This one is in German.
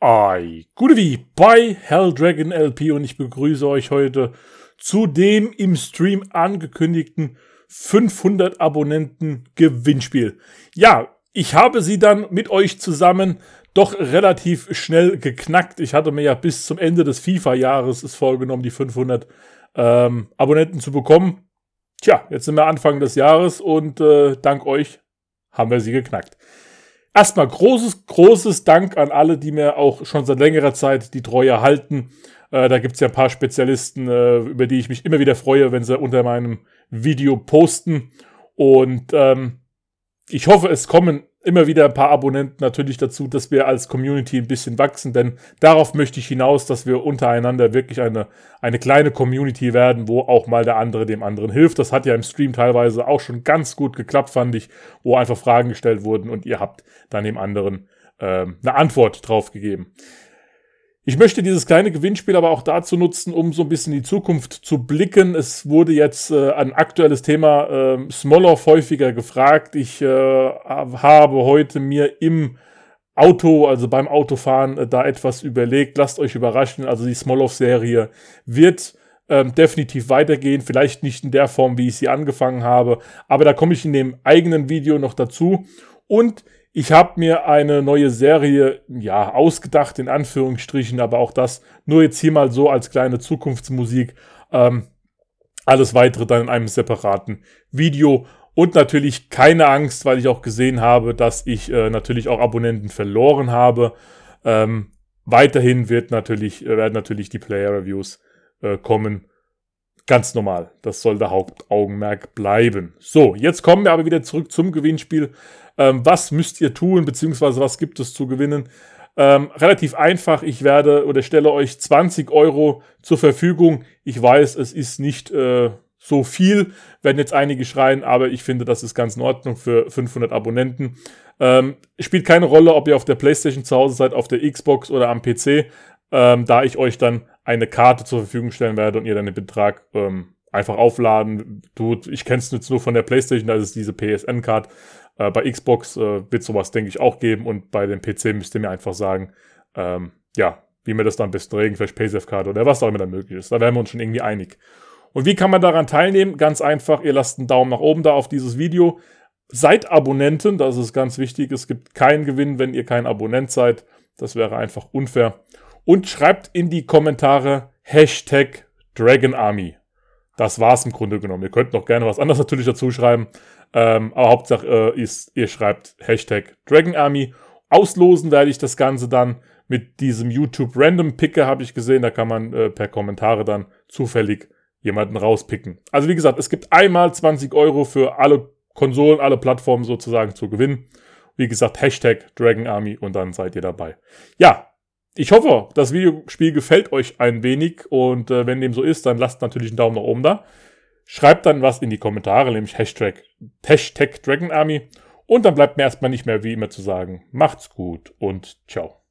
Ei, gute wie bei Hell Dragon LP und ich begrüße euch heute zu dem im Stream angekündigten 500 Abonnenten Gewinnspiel. Ja, ich habe sie dann mit euch zusammen doch relativ schnell geknackt. Ich hatte mir ja bis zum Ende des FIFA-Jahres es vorgenommen, die 500 ähm, Abonnenten zu bekommen. Tja, jetzt sind wir Anfang des Jahres und äh, dank euch haben wir sie geknackt erstmal großes, großes Dank an alle, die mir auch schon seit längerer Zeit die Treue halten. Äh, da gibt es ja ein paar Spezialisten, äh, über die ich mich immer wieder freue, wenn sie unter meinem Video posten. Und ähm, ich hoffe, es kommen immer wieder ein paar Abonnenten natürlich dazu, dass wir als Community ein bisschen wachsen, denn darauf möchte ich hinaus, dass wir untereinander wirklich eine, eine kleine Community werden, wo auch mal der andere dem anderen hilft. Das hat ja im Stream teilweise auch schon ganz gut geklappt, fand ich, wo einfach Fragen gestellt wurden und ihr habt dann dem anderen äh, eine Antwort drauf gegeben. Ich möchte dieses kleine Gewinnspiel aber auch dazu nutzen, um so ein bisschen in die Zukunft zu blicken. Es wurde jetzt äh, ein aktuelles Thema äh, Smolov häufiger gefragt. Ich äh, habe heute mir im Auto, also beim Autofahren, äh, da etwas überlegt. Lasst euch überraschen. Also die Smolov-Serie wird ähm, definitiv weitergehen. Vielleicht nicht in der Form, wie ich sie angefangen habe. Aber da komme ich in dem eigenen Video noch dazu. Und ich habe mir eine neue Serie, ja, ausgedacht, in Anführungsstrichen, aber auch das nur jetzt hier mal so als kleine Zukunftsmusik. Ähm, alles weitere dann in einem separaten Video. Und natürlich keine Angst, weil ich auch gesehen habe, dass ich äh, natürlich auch Abonnenten verloren habe. Ähm, weiterhin wird natürlich, äh, werden natürlich die Player Reviews äh, kommen ganz normal. Das soll der Hauptaugenmerk bleiben. So, jetzt kommen wir aber wieder zurück zum Gewinnspiel. Ähm, was müsst ihr tun, beziehungsweise was gibt es zu gewinnen? Ähm, relativ einfach, ich werde oder stelle euch 20 Euro zur Verfügung. Ich weiß, es ist nicht äh, so viel, werden jetzt einige schreien, aber ich finde, das ist ganz in Ordnung für 500 Abonnenten. Ähm, spielt keine Rolle, ob ihr auf der Playstation zu Hause seid, auf der Xbox oder am PC ähm, da ich euch dann eine Karte zur Verfügung stellen werde und ihr dann den Betrag ähm, einfach aufladen tut. Ich kenne es jetzt nur von der PlayStation, da ist es diese PSN-Card. Äh, bei Xbox äh, wird sowas, denke ich, auch geben und bei dem PC müsst ihr mir einfach sagen, ähm, ja, wie mir das dann am besten vielleicht PaySafe-Karte oder was auch immer dann möglich ist. Da wären wir uns schon irgendwie einig. Und wie kann man daran teilnehmen? Ganz einfach, ihr lasst einen Daumen nach oben da auf dieses Video. Seid Abonnenten, das ist ganz wichtig. Es gibt keinen Gewinn, wenn ihr kein Abonnent seid. Das wäre einfach unfair und schreibt in die Kommentare Hashtag Dragon Army. Das war's im Grunde genommen. Ihr könnt noch gerne was anderes natürlich dazu schreiben. Ähm, aber Hauptsache äh, ist, ihr schreibt Hashtag Dragon Army. Auslosen werde ich das Ganze dann mit diesem YouTube Random Picker, habe ich gesehen. Da kann man äh, per Kommentare dann zufällig jemanden rauspicken. Also wie gesagt, es gibt einmal 20 Euro für alle Konsolen, alle Plattformen sozusagen zu gewinnen. Wie gesagt, Hashtag Dragon Army und dann seid ihr dabei. Ja, ich hoffe, das Videospiel gefällt euch ein wenig und äh, wenn dem so ist, dann lasst natürlich einen Daumen nach oben da. Schreibt dann was in die Kommentare, nämlich Hashtag, Hashtag Dragon Army. Und dann bleibt mir erstmal nicht mehr wie immer zu sagen. Macht's gut und ciao.